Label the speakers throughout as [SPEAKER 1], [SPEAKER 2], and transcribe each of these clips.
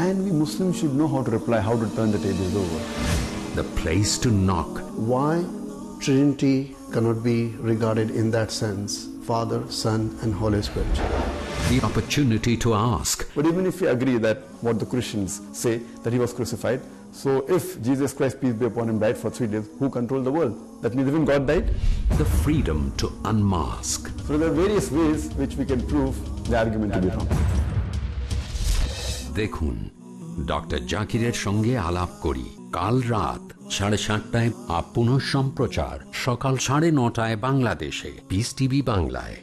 [SPEAKER 1] And we Muslims should know how to reply, how to turn the tables over. The place to knock. Why Trinity cannot be regarded in that sense? Father, Son and Holy Spirit. The opportunity to ask. But even if we agree that what the Christians say, that he was crucified, so if Jesus Christ, peace be upon him, died for three days, who controlled the world? That means even God died? The freedom to unmask. So there are various ways which we can prove the argument to be wrong. দেখুন doctor জাকিরের সঙ্গে আলাপ করি কাল রাত সাড়ে সাতটায় up সম্প্রচার সকাল সাড়ে নটায় বাংলাদেশে পিস টিভি বাংলায়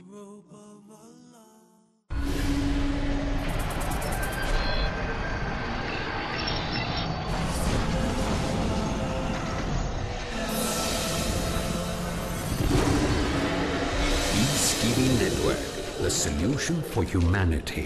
[SPEAKER 1] Network, the solution for humanity.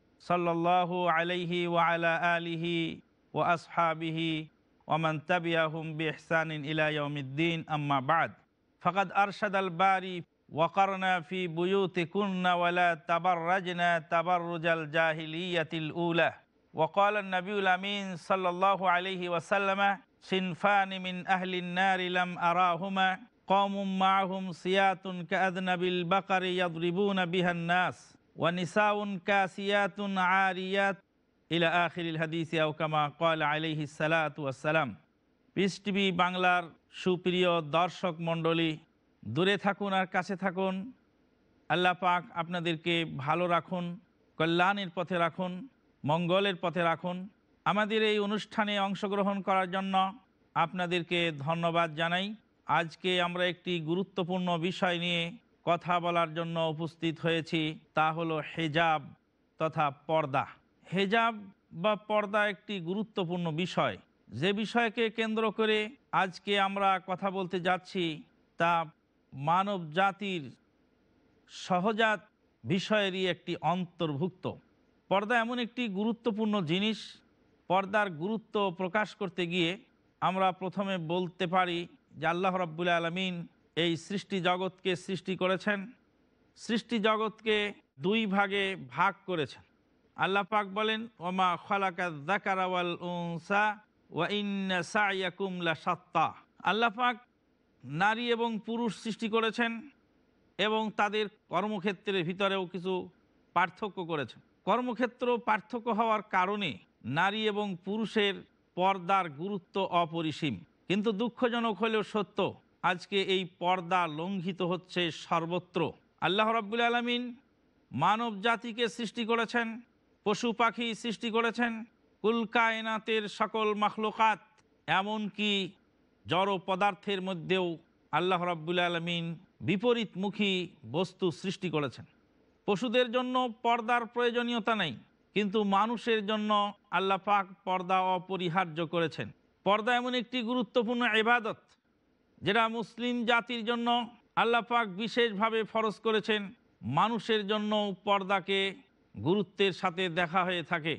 [SPEAKER 2] صلى الله عليه وعلى آله وأصحابه ومن تبعهم بإحسان إلى يوم الدين أما بعد فقد أرشد الباري وقرنا في بيوتكن ولا تبرجنا تبرج الجاهلية الأولى وقال النبي الأمين صلى الله عليه وسلم صنفان من أهل النار لم أراهما قوم معهم سيات كأذنب البقر يضربون بها الناس ওয়ানিসাউন কাসিয়াতুন আরিয়াত ইলা আখিল হাদিস আউকামা কল আলিহি সালাতাম পিস টিভি বাংলার সুপ্রিয় দর্শক মণ্ডলী দূরে থাকুন আর কাছে থাকুন আল্লাহ পাক আপনাদেরকে ভালো রাখুন কল্যাণের পথে রাখুন মঙ্গলের পথে রাখুন আমাদের এই অনুষ্ঠানে অংশগ্রহণ করার জন্য আপনাদেরকে ধন্যবাদ জানাই আজকে আমরা একটি গুরুত্বপূর্ণ বিষয় নিয়ে কথা বলার জন্য উপস্থিত হয়েছি তা হলো হেজাব তথা পর্দা হেজাব বা পর্দা একটি গুরুত্বপূর্ণ বিষয় যে বিষয়কে কেন্দ্র করে আজকে আমরা কথা বলতে যাচ্ছি তা মানব জাতির সহজাত বিষয়েরই একটি অন্তর্ভুক্ত পর্দা এমন একটি গুরুত্বপূর্ণ জিনিস পর্দার গুরুত্ব প্রকাশ করতে গিয়ে আমরা প্রথমে বলতে পারি যে আল্লাহ রব্বুল আলমিন এই সৃষ্টি জগৎকে সৃষ্টি করেছেন সৃষ্টি জগৎকে দুই ভাগে ভাগ করেছেন আল্লাহ পাক বলেন ওমা খলাকা সত্তা আল্লাহ পাক নারী এবং পুরুষ সৃষ্টি করেছেন এবং তাদের কর্মক্ষেত্রের ভিতরেও কিছু পার্থক্য করেছেন কর্মক্ষেত্র পার্থক্য হওয়ার কারণে নারী এবং পুরুষের পর্দার গুরুত্ব অপরিসীম কিন্তু দুঃখজনক হলেও সত্য আজকে এই পর্দা লঙ্ঘিত হচ্ছে সর্বত্র আল্লাহ রব্বুল আলমিন মানব জাতিকে সৃষ্টি করেছেন পশু পাখি সৃষ্টি করেছেন কুলকায়নাতের সকল মখলুকাত এমনকি জড় পদার্থের মধ্যেও আল্লাহ রব্বুল আলমিন বিপরীতমুখী বস্তু সৃষ্টি করেছেন পশুদের জন্য পর্দার প্রয়োজনীয়তা নেই কিন্তু মানুষের জন্য আল্লাহ পাক পর্দা অপরিহার্য করেছেন পর্দা এমন একটি গুরুত্বপূর্ণ এবাদত যেটা মুসলিম জাতির জন্য আল্লাহ পাক বিশেষভাবে ফরজ করেছেন মানুষের জন্য পর্দাকে গুরুত্বের সাথে দেখা হয়ে থাকে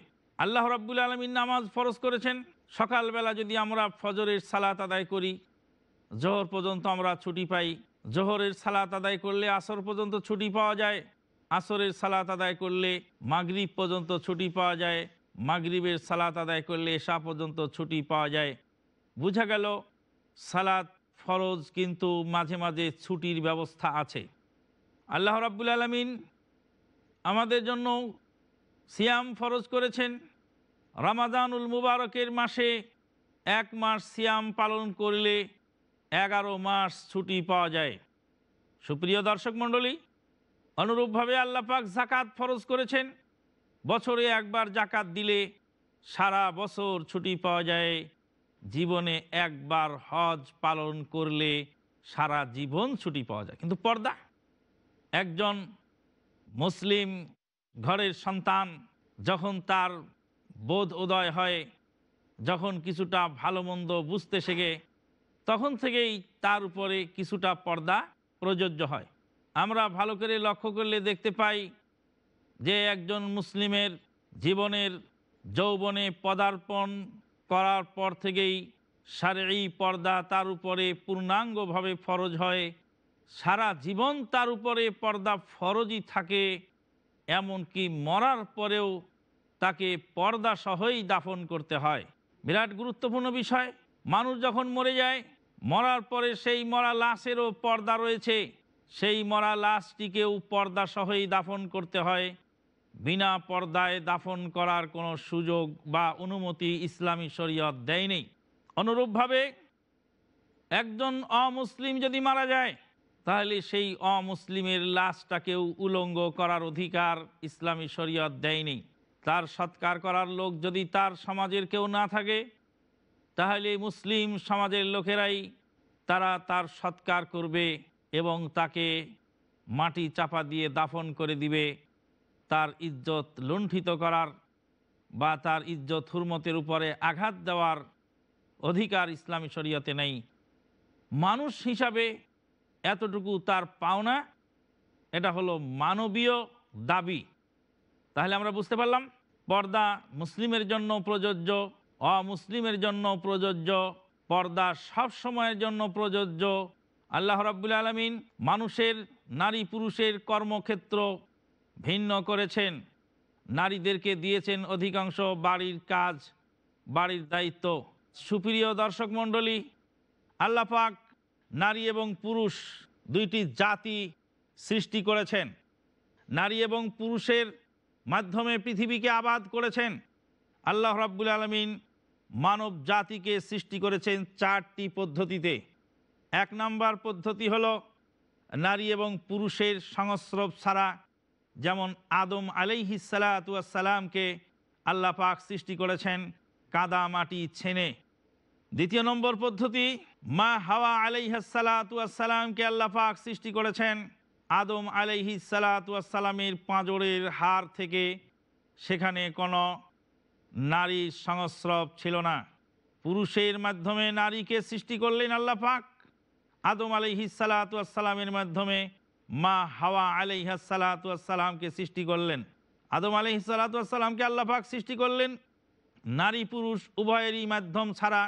[SPEAKER 2] আল্লাহ রাব্বুল আলমীর নামাজ ফরজ করেছেন সকালবেলা যদি আমরা ফজরের সালাত আদায় করি জোহর পর্যন্ত আমরা ছুটি পাই জোহরের সালাত আদায় করলে আসর পর্যন্ত ছুটি পাওয়া যায় আসরের সালাত আদায় করলে মাগরিব পর্যন্ত ছুটি পাওয়া যায় মাগরিবের সালাত আদায় করলে এশা পর্যন্ত ছুটি পাওয়া যায় বোঝা গেল সালাত ফরজ কিন্তু মাঝে মাঝে ছুটির ব্যবস্থা আছে আল্লাহ রাব্বুল আলমিন আমাদের জন্য সিয়াম ফরজ করেছেন রামাজানুল মুবারকের মাসে এক মাস সিয়াম পালন করলে এগারো মাস ছুটি পাওয়া যায় সুপ্রিয় দর্শক মণ্ডলী অনুরূপভাবে আল্লাপাক জাকাত ফরজ করেছেন বছরে একবার জাকাত দিলে সারা বছর ছুটি পাওয়া যায় জীবনে একবার হজ পালন করলে সারা জীবন ছুটি পাওয়া যায় কিন্তু পর্দা একজন মুসলিম ঘরের সন্তান যখন তার বোধ উদয় হয় যখন কিছুটা ভালো মন্দ বুঝতে শেখে তখন থেকেই তার উপরে কিছুটা পর্দা প্রযোজ্য হয় আমরা ভালো করে লক্ষ্য করলে দেখতে পাই যে একজন মুসলিমের জীবনের যৌবনে পদার্পণ করার পর থেকেই এই পর্দা তার উপরে পূর্ণাঙ্গভাবে ফরজ হয় সারা জীবন তার উপরে পর্দা ফরজই থাকে এমনকি মরার পরেও তাকে পর্দা সহই দাফন করতে হয় বিরাট গুরুত্বপূর্ণ বিষয় মানুষ যখন মরে যায় মরার পরে সেই মরা লাশেরও পর্দা রয়েছে সেই মরা লাশটিকেও পর্দা সহই দাফন করতে হয় বিনা পর্দায় দাফন করার কোনো সুযোগ বা অনুমতি ইসলামী শরীয়ত দেয়নি অনুরূপভাবে একজন অমুসলিম যদি মারা যায় তাহলে সেই অমুসলিমের লাশটাকেও উলঙ্গ করার অধিকার ইসলামী শরীয়ত দেয়নি তার সৎকার করার লোক যদি তার সমাজের কেউ না থাকে তাহলে মুসলিম সমাজের লোকেরাই তারা তার সৎকার করবে এবং তাকে মাটি চাপা দিয়ে দাফন করে দিবে তার ইজ্জত লুণ্ঠিত করার বা তার ইজ্জত হুরমতের উপরে আঘাত দেওয়ার অধিকার ইসলামী শরীয়তে নেই মানুষ হিসাবে এতটুকু তার পাওনা এটা হলো মানবীয় দাবি তাহলে আমরা বুঝতে পারলাম পর্দা মুসলিমের জন্য প্রযোজ্য অমুসলিমের জন্য প্রযোজ্য পর্দা সব সময়ের জন্য প্রযোজ্য আল্লাহ রাবুল আলমিন মানুষের নারী পুরুষের কর্মক্ষেত্র ভিন্ন করেছেন নারীদেরকে দিয়েছেন অধিকাংশ বাড়ির কাজ বাড়ির দায়িত্ব সুপ্রিয় দর্শক মণ্ডলী আল্লাপাক নারী এবং পুরুষ দুইটি জাতি সৃষ্টি করেছেন নারী এবং পুরুষের মাধ্যমে পৃথিবীকে আবাদ করেছেন আল্লাহ রাব্বুল আলমিন মানব জাতিকে সৃষ্টি করেছেন চারটি পদ্ধতিতে এক নাম্বার পদ্ধতি হল নারী এবং পুরুষের সংস্রব ছাড়া যেমন আদম আলাইহি সালাতামকে আল্লাহ পাক সৃষ্টি করেছেন কাদা মাটি ছেনে দ্বিতীয় নম্বর পদ্ধতি মা হাওয়া আলাইহা সালাতামকে আল্লাহ পাক সৃষ্টি করেছেন আদম আলাইহি সালাতামের পাঁজরের হার থেকে সেখানে কোনো নারীর সংস্রব ছিল না পুরুষের মাধ্যমে নারীকে সৃষ্টি করলেন আল্লাহ পাক আদম আলাইহি সালাতামের মাধ্যমে মা হাওয়া আলহা সালাতামকে সৃষ্টি করলেন আদম আলি সালাতামকে আল্লাহাক সৃষ্টি করলেন নারী পুরুষ উভয়েরই মাধ্যম ছাড়া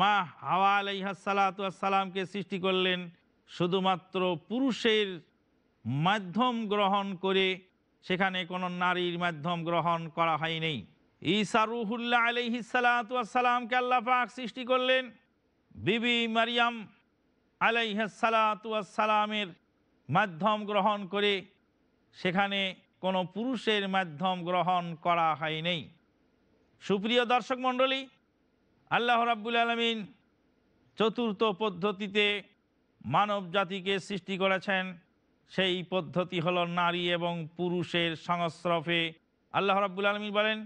[SPEAKER 2] মা হাওয়া আলহা সালাতামকে সৃষ্টি করলেন শুধুমাত্র পুরুষের মাধ্যম গ্রহণ করে সেখানে কোনো নারীর মাধ্যম গ্রহণ করা হয়নি ঈসা রুহুল্লাহ আলহি সালাতামকে আল্লাহাক সৃষ্টি করলেন বিবি মারিয়াম সালাতামের মাধ্যম গ্রহণ করে সেখানে কোনো পুরুষের মাধ্যম গ্রহণ করা হয় নেই সুপ্রিয় দর্শক মণ্ডলী আল্লাহ রাব্বুল আলমিন চতুর্থ পদ্ধতিতে মানব জাতিকে সৃষ্টি করেছেন সেই পদ্ধতি হল নারী এবং পুরুষের সংস্রফে আল্লাহ রাব্বুল আলমিন বলেন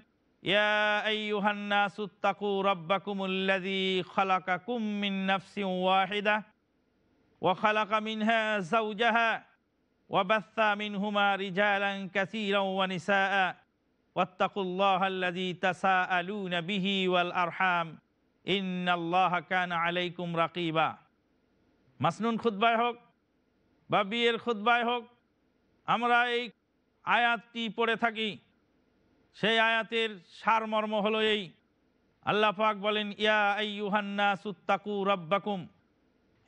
[SPEAKER 2] ইয়া وخلق منها زوجها وبث منهما رجالا كثيرا ونساء واتقوا الله الذي تساءلون به والأرحام إن الله كان عليكم رقيبا মাসনুন খুদ্বায় হোক বা বিয়ের খুদ্বায় হোক আমরা এই আয়াতটি পড়ে থাকি সেই আয়াতের সারমর্ম হলো এই আল্লাহ পাক বলেন ইয়া আইয়ুহান্না সুত্তাকু রব্বাকুম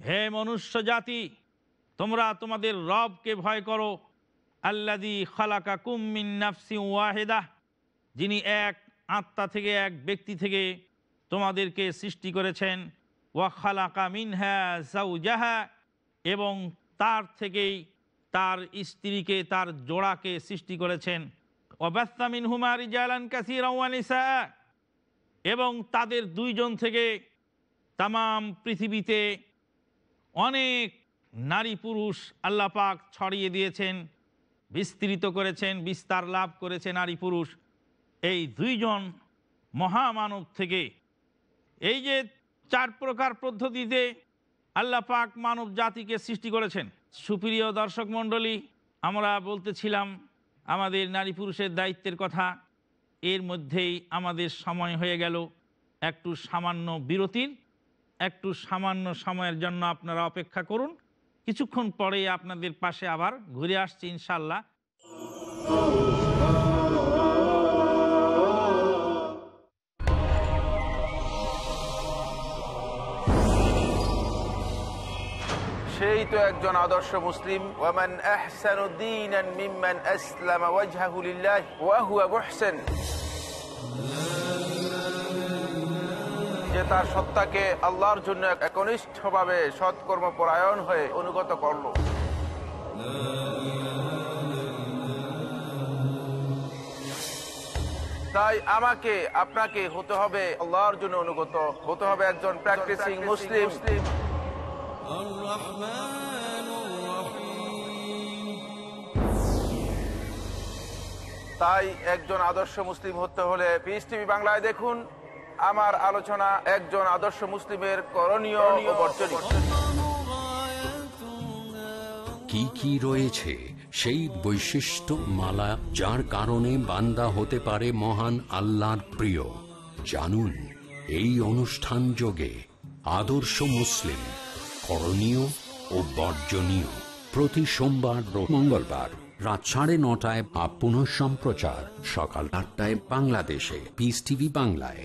[SPEAKER 2] হে মনুষ্য জাতি তোমরা তোমাদের রবকে ভয় করো আল্লাদি খালাকা কুম্মিন ওয়াহেদা যিনি এক আত্মা থেকে এক ব্যক্তি থেকে তোমাদেরকে সৃষ্টি করেছেন ওয়া খালাকা মিনহা এবং তার থেকেই তার স্ত্রীকে তার জোড়াকে সৃষ্টি করেছেন অব্যাস্তামিন হুমারি জালান কাসি ওয়ানিসা এবং তাদের দুইজন থেকে তাম পৃথিবীতে অনেক নারী পুরুষ আল্লাহ পাক ছড়িয়ে দিয়েছেন বিস্তৃত করেছেন বিস্তার লাভ করেছে নারী পুরুষ এই দুইজন মহামানব থেকে এই যে চার প্রকার পদ্ধতিতে আল্লাহ পাক মানব জাতিকে সৃষ্টি করেছেন সুপ্রিয় দর্শক মণ্ডলী আমরা বলতেছিলাম আমাদের নারী পুরুষের দায়িত্বের কথা এর মধ্যেই আমাদের সময় হয়ে গেল একটু সামান্য বিরতির একটু সামান্য সময়ের জন্য আপনারা অপেক্ষা করুন কিছুক্ষণ পরেই আপনাদের পাশে আবার ঘুরে আসছি ইনশাল্লাহ সেই তো একজন আদর্শ মুসলিম ওয়ামান ওয়া হুয়া যে তার সত্তাকে আল্লাহর জন্য একনিষ্ঠভাবে সৎকর্ম পরায়ণ হয়ে অনুগত করল তাই আমাকে আপনাকে হতে হবে আল্লাহর জন্য অনুগত হতে হবে একজন প্র্যাকটিসিং মুসলিম তাই একজন আদর্শ মুসলিম হতে হলে পিস টিভি বাংলায় দেখুন আমার আলোচনা একজন আদর্শ মুসলিমের করণীয়
[SPEAKER 1] কি কি রয়েছে সেই বৈশিষ্ট্য মালা যার কারণে বান্দা হতে পারে মহান আল্লাহর প্রিয় জানুন এই অনুষ্ঠান যোগে আদর্শ মুসলিম করণীয় ও বর্জনীয় প্রতি সোমবার মঙ্গলবার রাত সাড়ে নটায় বা সম্প্রচার সকাল আটটায় বাংলাদেশে পিস টিভি বাংলায়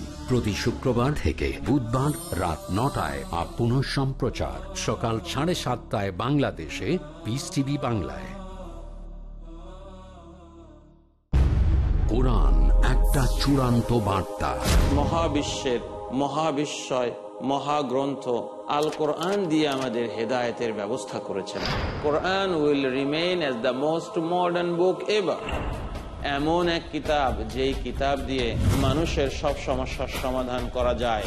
[SPEAKER 1] প্রতি শুক্রবার থেকে বুধবার রাত নটায় আর পুনঃ সম্প্রচার সকাল সাড়ে সাতটায় বাংলাদেশে পিস টিভি বাংলায় কোরআন একটা চূড়ান্ত বার্তা
[SPEAKER 2] মহাবিশ্বের মহাবিশ্বয় মহাগ্রন্থ আল কোরআন দিয়ে আমাদের হেদায়তের ব্যবস্থা করেছেন Quran will remain as the most modern book ever এমন এক কিতাব যেই কিতাব দিয়ে মানুষের সব সমস্যার সমাধান করা যায়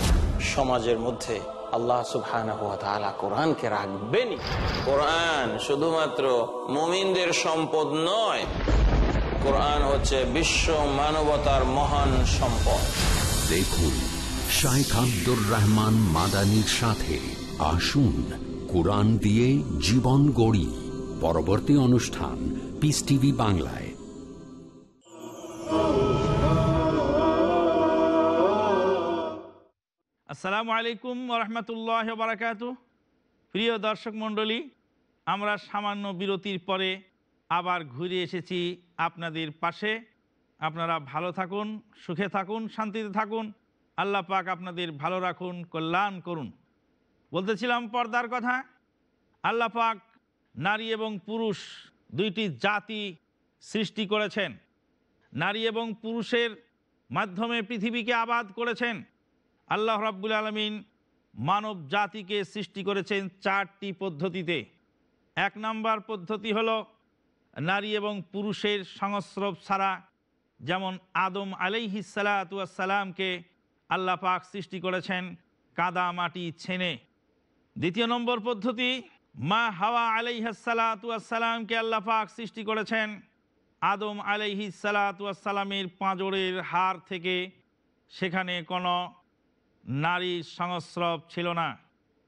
[SPEAKER 2] সমাজের মধ্যে আল্লাহ সুবহান কোরআনকে রাখবেনি কোরআন শুধুমাত্র মমিনদের সম্পদ নয় কোরআন হচ্ছে বিশ্ব মানবতার মহান সম্পদ দেখুন
[SPEAKER 1] শাইখ আব্দুর রহমান মাদানির সাথে আসুন কোরআন দিয়ে জীবন গড়ি পরবর্তী অনুষ্ঠান পিস টিভি
[SPEAKER 2] বাংলায় আসসালামু আলাইকুম রহমতুল্লাহ বারাকাত প্রিয় দর্শক মণ্ডলী আমরা সামান্য বিরতির পরে আবার ঘুরে এসেছি আপনাদের পাশে আপনারা ভালো থাকুন সুখে থাকুন শান্তিতে থাকুন আল্লাহ পাক আপনাদের ভালো রাখুন কল্যাণ করুন বলতেছিলাম পর্দার কথা আল্লাহ পাক নারী এবং পুরুষ দুইটি জাতি সৃষ্টি করেছেন নারী এবং পুরুষের মাধ্যমে পৃথিবীকে আবাদ করেছেন আল্লাহ রাব্বুল আলমিন মানব জাতিকে সৃষ্টি করেছেন চারটি পদ্ধতিতে এক নাম্বার পদ্ধতি হল নারী এবং পুরুষের সংস্রব ছাড়া যেমন আদম আলাইহি সালাতামকে আল্লাহ পাক সৃষ্টি করেছেন কাদা মাটি ছেনে দ্বিতীয় নম্বর পদ্ধতি মা হাওয়া আলাইহাসালাতামকে আল্লাহ পাক সৃষ্টি করেছেন আদম আলাইহি সালাতামের পাঁজরের হার থেকে সেখানে কোনো নারীর সংস্রব ছিল না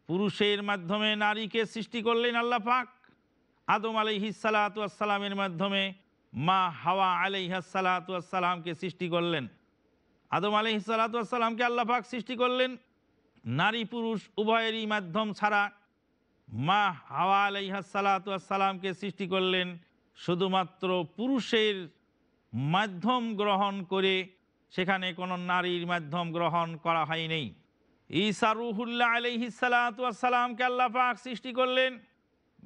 [SPEAKER 2] পুরুষের মাধ্যমে নারীকে সৃষ্টি করলেন আল্লাহ পাক আদম আলহি সালাতামের মাধ্যমে মা হাওয়া আলহা সালাতামকে সৃষ্টি করলেন আদম আলহি সালাতামকে আল্লাহ পাক সৃষ্টি করলেন নারী পুরুষ উভয়েরই মাধ্যম ছাড়া মা হাওয়া আলহা সালাতামকে সৃষ্টি করলেন শুধুমাত্র পুরুষের মাধ্যম গ্রহণ করে সেখানে কোনো নারীর মাধ্যম গ্রহণ করা হয়নি ইসারুহুল্লাহ রুহুল্লাহ আলহি সালাতামকে আল্লাপাক সৃষ্টি করলেন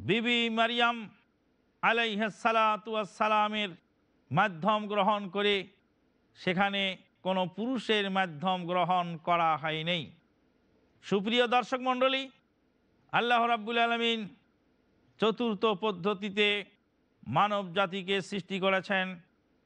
[SPEAKER 2] বিবি মারিয়াম আলাইহাসালাতামের মাধ্যম গ্রহণ করে সেখানে কোনো পুরুষের মাধ্যম গ্রহণ করা হয়নি সুপ্রিয় দর্শক মণ্ডলী আল্লাহ রাব্বুল আলমিন চতুর্থ পদ্ধতিতে মানব জাতিকে সৃষ্টি করেছেন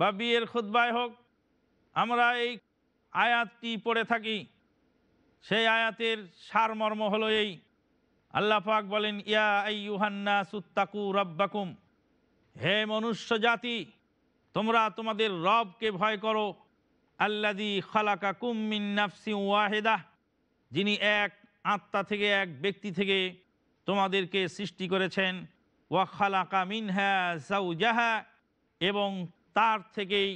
[SPEAKER 2] বা বিয়ের খুদ্বায় হোক আমরা এই আয়াতটি পড়ে থাকি সেই আয়াতের সারমর্ম হলো এই আল্লাহ পাক বলেন ইয়া ইউহান্না সুত্তাকু রব্বাকুম হে মনুষ্য জাতি তোমরা তোমাদের রবকে ভয় করো আল্লাদি খালাকা কুম্মিন নাফসি ওয়াহেদাহ যিনি এক আত্মা থেকে এক ব্যক্তি থেকে তোমাদেরকে সৃষ্টি করেছেন ওয়া খালাকা মিনহা জাউজাহা এবং তার থেকেই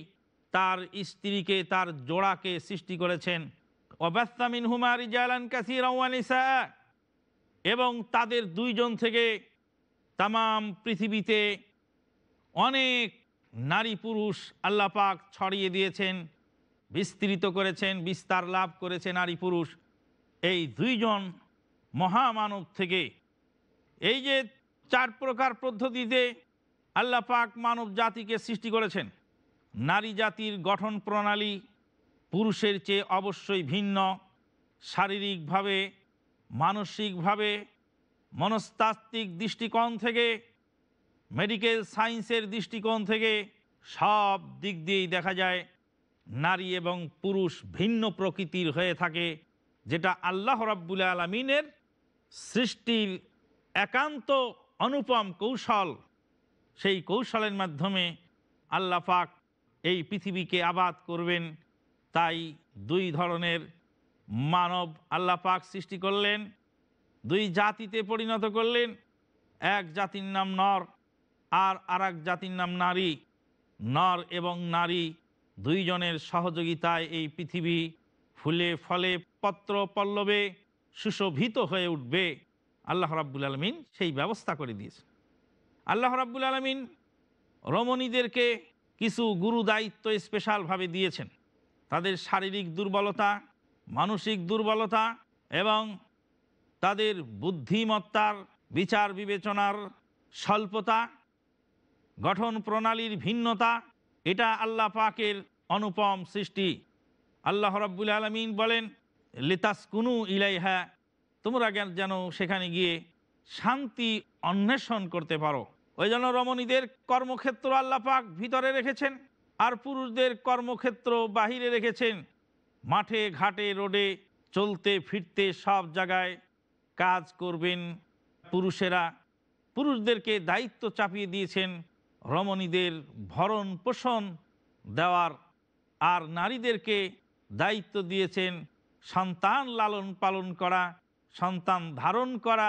[SPEAKER 2] তার স্ত্রীকে তার জোড়াকে সৃষ্টি করেছেন অবাস্তামিন হুমারি জালান কাসির আনিসা এবং তাদের দুইজন থেকে তাম পৃথিবীতে অনেক নারী পুরুষ আল্লাহ পাক ছড়িয়ে দিয়েছেন বিস্তৃত করেছেন বিস্তার লাভ করেছে নারী পুরুষ এই দুইজন মহামানব থেকে এই যে চার প্রকার পদ্ধতিতে আল্লাহ পাক মানব জাতিকে সৃষ্টি করেছেন নারী জাতির গঠন প্রণালী পুরুষের চেয়ে অবশ্যই ভিন্ন শারীরিকভাবে মানসিকভাবে মনস্তাত্ত্বিক দৃষ্টিকোণ থেকে মেডিকেল সায়েন্সের দৃষ্টিকোণ থেকে সব দিক দিয়েই দেখা যায় নারী এবং পুরুষ ভিন্ন প্রকৃতির হয়ে থাকে যেটা আল্লাহ রাব্বুল আলমিনের সৃষ্টির একান্ত অনুপম কৌশল সেই কৌশলের মাধ্যমে আল্লাহ পাক এই পৃথিবীকে আবাদ করবেন তাই দুই ধরনের মানব আল্লাহ পাক সৃষ্টি করলেন দুই জাতিতে পরিণত করলেন এক জাতির নাম নর আর আর জাতির নাম নারী নর এবং নারী দুইজনের সহযোগিতায় এই পৃথিবী ফুলে ফলে পত্র পল্লবে সুশোভিত হয়ে উঠবে আল্লাহ রাব্বুল আলমিন সেই ব্যবস্থা করে দিয়েছেন আল্লাহ রাবুল আলমিন রমণীদেরকে কিছু গুরু দায়িত্ব স্পেশালভাবে দিয়েছেন তাদের শারীরিক দুর্বলতা মানসিক দুর্বলতা এবং তাদের বুদ্ধিমত্তার বিচার বিবেচনার স্বল্পতা গঠন প্রণালীর ভিন্নতা এটা আল্লাহ পাকের অনুপম সৃষ্টি আল্লাহ রব্বুল আলমিন বলেন লেতাস কুনু ইলাইহা তোমরা যেন সেখানে গিয়ে শান্তি অন্বেষণ করতে পারো ওই জন্য রমণীদের কর্মক্ষেত্র আল্লাপাক ভিতরে রেখেছেন আর পুরুষদের কর্মক্ষেত্র বাহিরে রেখেছেন মাঠে ঘাটে রোডে চলতে ফিরতে সব জায়গায় কাজ করবেন পুরুষেরা পুরুষদেরকে দায়িত্ব চাপিয়ে দিয়েছেন রমণীদের ভরণ পোষণ দেওয়ার আর নারীদেরকে দায়িত্ব দিয়েছেন সন্তান লালন পালন করা সন্তান ধারণ করা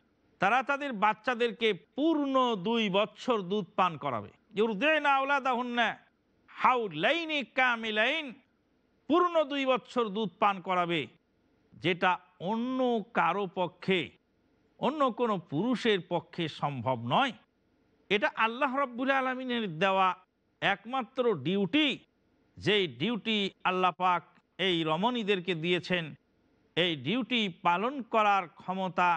[SPEAKER 2] তারা তাদের বাচ্চাদেরকে পূর্ণ দুই বছর দুধ পান করাবে হাউ পূর্ণ দুই বছর দুধ পান করাবে যেটা অন্য কারো পক্ষে অন্য কোনো পুরুষের পক্ষে সম্ভব নয় এটা আল্লাহ রব্বুল আলমিনের দেওয়া একমাত্র ডিউটি যেই ডিউটি আল্লাহ পাক এই রমণীদেরকে দিয়েছেন এই ডিউটি পালন করার ক্ষমতা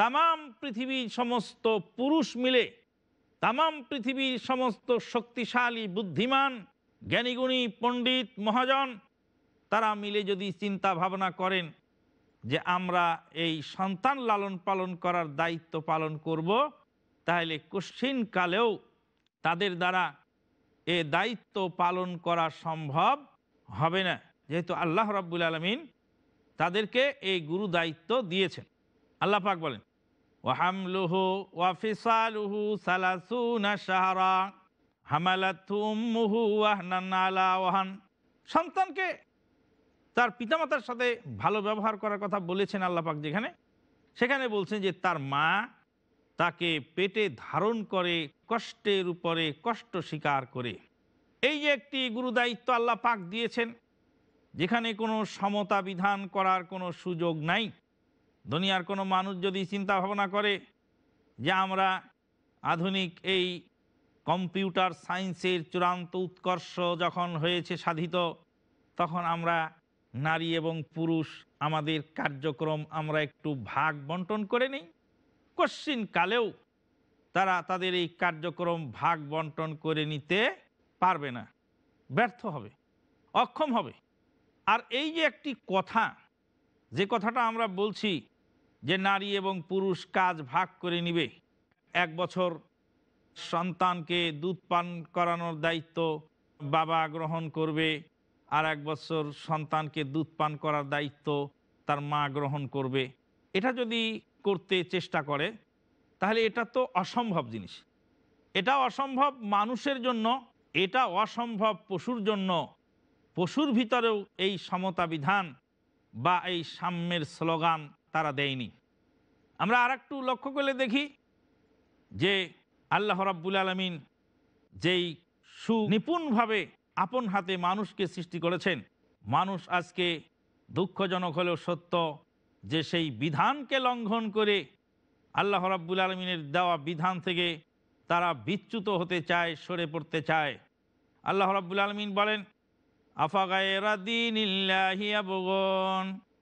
[SPEAKER 2] তাম পৃথিবীর সমস্ত পুরুষ মিলে তাম পৃথিবীর সমস্ত শক্তিশালী বুদ্ধিমান জ্ঞানীগুণী পণ্ডিত মহাজন তারা মিলে যদি চিন্তা ভাবনা করেন যে আমরা এই সন্তান লালন পালন করার দায়িত্ব পালন করব তাহলে কালেও তাদের দ্বারা এ দায়িত্ব পালন করা সম্ভব হবে না যেহেতু আল্লাহ রাব্বুল আলমিন তাদেরকে এই গুরু দায়িত্ব দিয়েছেন আল্লাহ পাক বলেন ওহামলুহু ওয়াফিসালুহু সালাসুনা সাহারা হামালাতু উম্মুহু ওয়াহনান আলা ওয়াহান সন্তানকে তার পিতামাতার সাথে ভালো ব্যবহার করার কথা বলেছেন আল্লাপাক যেখানে সেখানে বলছেন যে তার মা তাকে পেটে ধারণ করে কষ্টের উপরে কষ্ট স্বীকার করে এই যে একটি গুরুদায়িত্ব আল্লাহ পাক দিয়েছেন যেখানে কোনো সমতা বিধান করার কোনো সুযোগ নাই দুনিয়ার কোনো মানুষ যদি চিন্তা ভাবনা করে যে আমরা আধুনিক এই কম্পিউটার সায়েন্সের চূড়ান্ত উৎকর্ষ যখন হয়েছে সাধিত তখন আমরা নারী এবং পুরুষ আমাদের কার্যক্রম আমরা একটু ভাগ বন্টন করে নিই কশ্চিন কালেও তারা তাদের এই কার্যক্রম ভাগ বন্টন করে নিতে পারবে না ব্যর্থ হবে অক্ষম হবে আর এই যে একটি কথা যে কথাটা আমরা বলছি যে নারী এবং পুরুষ কাজ ভাগ করে নিবে এক বছর সন্তানকে দুধ পান করানোর দায়িত্ব বাবা গ্রহণ করবে আর এক বছর সন্তানকে দুধ পান করার দায়িত্ব তার মা গ্রহণ করবে এটা যদি করতে চেষ্টা করে তাহলে এটা তো অসম্ভব জিনিস এটা অসম্ভব মানুষের জন্য এটা অসম্ভব পশুর জন্য পশুর ভিতরেও এই সমতা বিধান বা এই সাম্যের স্লোগান তারা দেয়নি আমরা আর একটু লক্ষ্য করলে দেখি যে আল্লাহ রাব্বুল আলমিন যেই সুনিপুণভাবে আপন হাতে মানুষকে সৃষ্টি করেছেন মানুষ আজকে দুঃখজনক হলেও সত্য যে সেই বিধানকে লঙ্ঘন করে আল্লাহ রাব্বুল আলমিনের দেওয়া বিধান থেকে তারা বিচ্যুত হতে চায় সরে পড়তে চায় আল্লাহ রাব্বুল আলমিন বলেন আফাগায়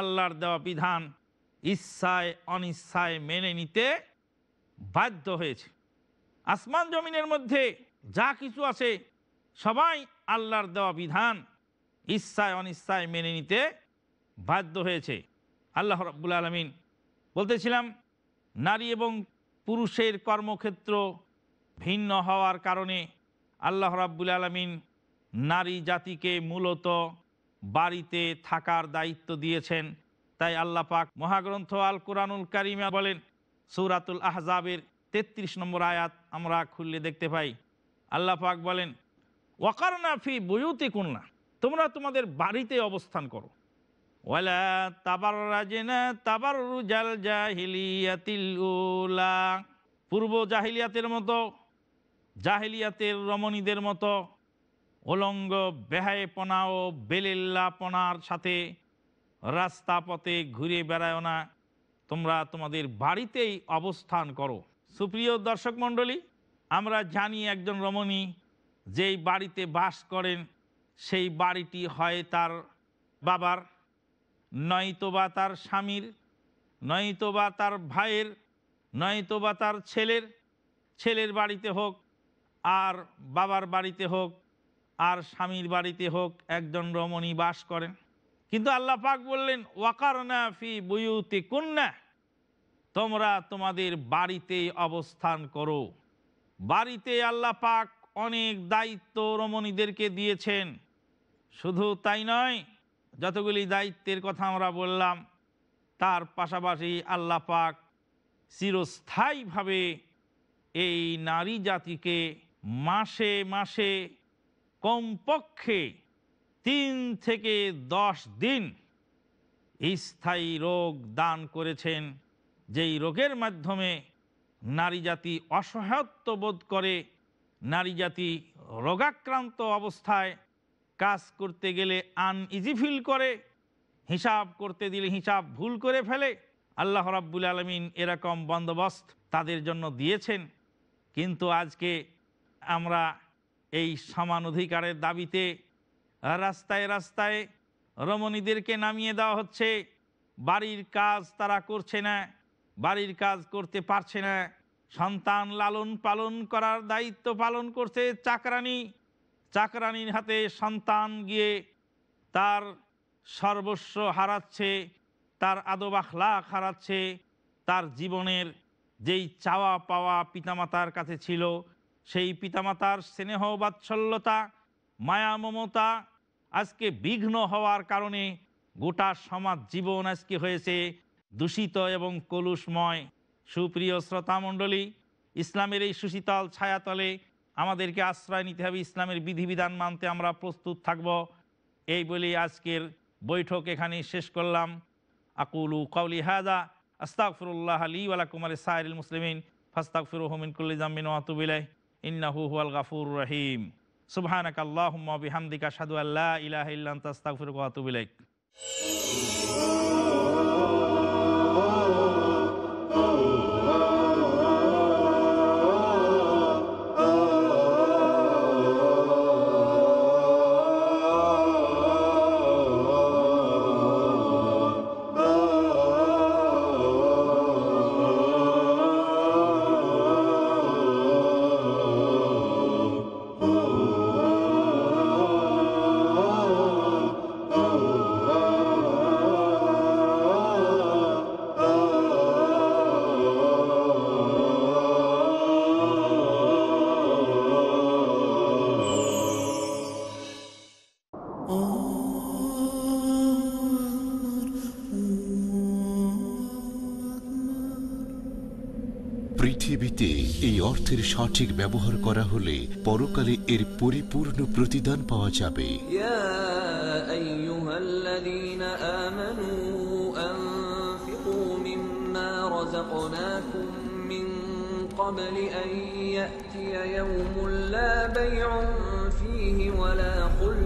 [SPEAKER 2] আল্লাহর দেওয়া বিধান ইচ্ছায় অনিচ্ছায় মেনে নিতে বাধ্য হয়েছে আসমান জমিনের মধ্যে যা কিছু আছে সবাই আল্লাহর দেওয়া বিধান ইচ্ছায় অনিচ্ছায় মেনে নিতে বাধ্য হয়েছে আল্লাহ রব্বুল আলমিন বলতেছিলাম নারী এবং পুরুষের কর্মক্ষেত্র ভিন্ন হওয়ার কারণে আল্লাহ রাব্বুল আলমিন নারী জাতিকে মূলত বাড়িতে থাকার দায়িত্ব দিয়েছেন তাই আল্লাহ পাক মহাগ্রন্থ আল কোরআনুল কারিমা বলেন সৌরাতুল আহজাবের ৩৩ নম্বর আয়াত আমরা খুললে দেখতে পাই আল্লাহ পাক বলেন ওয়াকারনা ফি বইতে কুন্না তোমরা তোমাদের বাড়িতে অবস্থান করো তাবার তাবার রুজাল পূর্ব জাহিলিয়াতের মতো জাহিলিয়াতের রমণীদের মতো উলঙ্গ বেহায়পনা ও বেলিল্লাপনার সাথে রাস্তা পথে ঘুরে বেড়ায় না তোমরা তোমাদের বাড়িতেই অবস্থান করো সুপ্রিয় দর্শক মণ্ডলী আমরা জানি একজন রমণী যেই বাড়িতে বাস করেন সেই বাড়িটি হয় তার বাবার নয়তোবা তার স্বামীর নয়তোবা তার ভাইয়ের নয়তোবা তার ছেলের ছেলের বাড়িতে হোক আর বাবার বাড়িতে হোক আর স্বামীর বাড়িতে হোক একজন রমণী বাস করেন কিন্তু আল্লাহ পাক বললেন না ফি বুয়ুতি কন্যা তোমরা তোমাদের বাড়িতে অবস্থান করো বাড়িতে আল্লাহ পাক অনেক দায়িত্ব রমণীদেরকে দিয়েছেন শুধু তাই নয় যতগুলি দায়িত্বের কথা আমরা বললাম তার পাশাপাশি আল্লাহ পাক চিরস্থায়ীভাবে এই নারী জাতিকে মাসে মাসে কমপক্ষে তিন থেকে দশ দিন স্থায়ী রোগ দান করেছেন যেই রোগের মাধ্যমে নারী জাতি অসহায়ত্ব বোধ করে নারী জাতি রোগাক্রান্ত অবস্থায় কাজ করতে গেলে আনইজি ফিল করে হিসাব করতে দিলে হিসাব ভুল করে ফেলে আল্লাহ রাব্বুল আলমিন এরকম বন্দোবস্ত তাদের জন্য দিয়েছেন কিন্তু আজকে আমরা এই সমান অধিকারের দাবিতে রাস্তায় রাস্তায় রমণীদেরকে নামিয়ে দেওয়া হচ্ছে বাড়ির কাজ তারা করছে না বাড়ির কাজ করতে পারছে না সন্তান লালন পালন করার দায়িত্ব পালন করছে চাকরানি চাকরানির হাতে সন্তান গিয়ে তার সর্বস্ব হারাচ্ছে তার আদব হারাচ্ছে তার জীবনের যেই চাওয়া পাওয়া পিতামাতার কাছে ছিল সেই পিতামাতার স্নেহ বাৎসল্যতা মায়া মমতা আজকে বিঘ্ন হওয়ার কারণে গোটা সমাজ জীবন আজকে হয়েছে দূষিত এবং কলুষময় সুপ্রিয় শ্রোতামণ্ডলী ইসলামের এই সুশীতল ছায়াতলে আমাদেরকে আশ্রয় নিতে হবে ইসলামের বিধিবিধান মানতে আমরা প্রস্তুত থাকব এই বলে আজকের বৈঠক এখানে শেষ করলাম আকুলু কাউলি হাজা আস্তাকফিরুল্লাহ আলী ওয়ালাকুমারে সাহিল মুসলিমিন ফাস্তাকফির হোমিন কুল্লিজামিন জামিন ওয়াতুবিলাই ইন্নাহু হুয়াল গাফুর রহিম সুবহানাক আল্লাহুম্মা বিহামদিকা আশহাদু আল্লা ইলাহা ইল্লা আনতা আস্তাগফিরুকা ওয়া আতুবু ইলাইক
[SPEAKER 1] পৃথিবীতে এই অর্থের সঠিক ব্যবহার করা হলে পরকালে এর পরিপূর্ণ
[SPEAKER 2] প্রতিদান পাওয়া যাবে
[SPEAKER 1] কবলি أن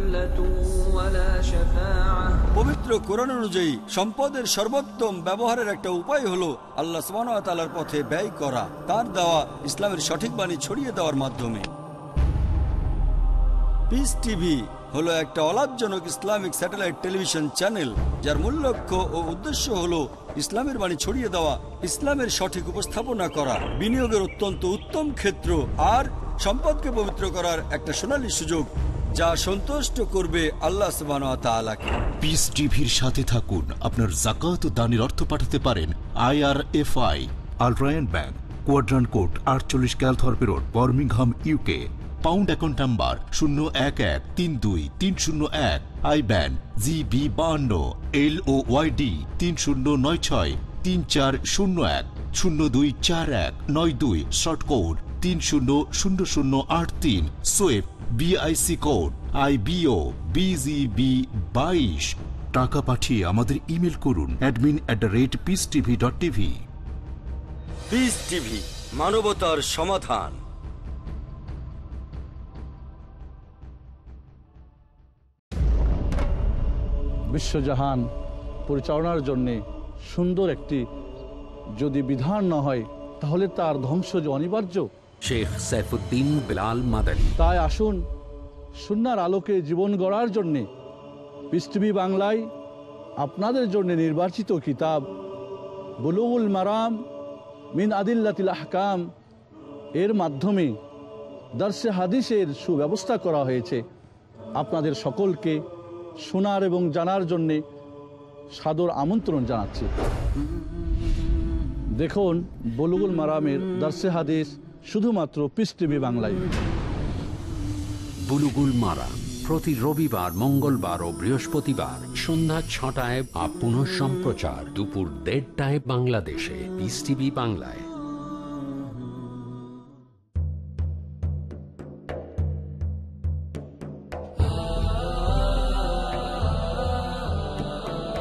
[SPEAKER 1] পবিত্র কোরআন অনুযায়ী সম্পদের সর্বোত্তম ব্যবহারের একটা উপায় হলো আল্লাহ সুবাহতালার পথে ব্যয় করা তার দেওয়া ইসলামের সঠিক বাণী ছড়িয়ে দেওয়ার মাধ্যমে পিস টিভি হলো একটা অলাভজনক ইসলামিক স্যাটেলাইট টেলিভিশন চ্যানেল যার মূল লক্ষ্য ও উদ্দেশ্য হলো ইসলামের বাণী ছড়িয়ে দেওয়া ইসলামের সঠিক উপস্থাপনা করা বিনিয়োগের অত্যন্ত উত্তম ক্ষেত্র আর সম্পদকে পবিত্র করার একটা সোনালী সুযোগ যা সন্তুষ্ট করবে আল্লাহ সুবাহকে পিস টিভির সাথে থাকুন আপনার জাকাত দানের অর্থ পাঠাতে পারেন I R F I Al Rayan bank Quadrant court আটচল্লিশ Calthorpe road Birmingham UK pound account number শূন্য এক এক তিন দুই তিন শূন্য এক আই ব্যান জি বি বাহান্ন এল ও ওয়াইডি তিন শূন্য নয় ছয় তিন চার শূন্য এক শূন্য দুই চার এক নয় দুই শর্ট কোড তিন শূন্য শূন্য শূন্য আট তিন সোয়েব বিআইসি কোড আইবিও বিজিবি বাইশ টাকা পাঠিয়ে আমাদের ইমেল করুন admin at the rate peace TV dot TV peace TV মানবতার সমাধান
[SPEAKER 2] বিশ্বজাহান পরিচালনার জন্যে সুন্দর একটি যদি বিধান না হয় তাহলে তার
[SPEAKER 1] ধ্বংস যে অনিবার্য শেখ সাইফুদ্দিন বিলাল মাদানী তাই আসুন সুনার আলোকে জীবন গড়ার জন্যে পৃথিবী বাংলায় আপনাদের জন্য
[SPEAKER 2] নির্বাচিত কিতাব বুলুগুল মারাম মিন আদিল্লাতিল আহকাম এর মাধ্যমে দর্শে হাদিসের সুব্যবস্থা করা হয়েছে আপনাদের সকলকে শোনার এবং জানার জন্যে সাদর আমন্ত্রণ জানাচ্ছি দেখুন বলুগুল মারামের দর্শে হাদিস শুধুমাত্র পিস টিভি বাংলায় বুলুগুল
[SPEAKER 1] মারা প্রতি রবিবার মঙ্গলবার ও বৃহস্পতিবার সন্ধ্যা ছটায় আপন সম্প্রচার দুপুর দেড়টায় বাংলাদেশে পিস টিভি বাংলায়